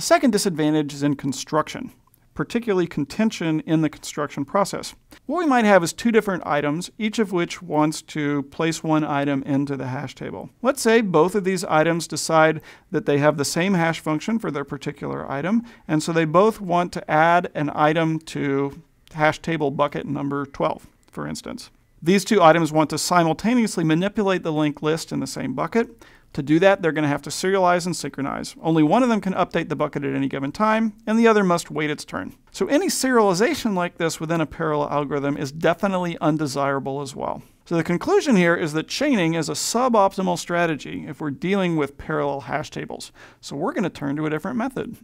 The second disadvantage is in construction, particularly contention in the construction process. What we might have is two different items, each of which wants to place one item into the hash table. Let's say both of these items decide that they have the same hash function for their particular item, and so they both want to add an item to hash table bucket number 12, for instance. These two items want to simultaneously manipulate the linked list in the same bucket. To do that, they're going to have to serialize and synchronize. Only one of them can update the bucket at any given time, and the other must wait its turn. So any serialization like this within a parallel algorithm is definitely undesirable as well. So the conclusion here is that chaining is a suboptimal strategy if we're dealing with parallel hash tables. So we're going to turn to a different method.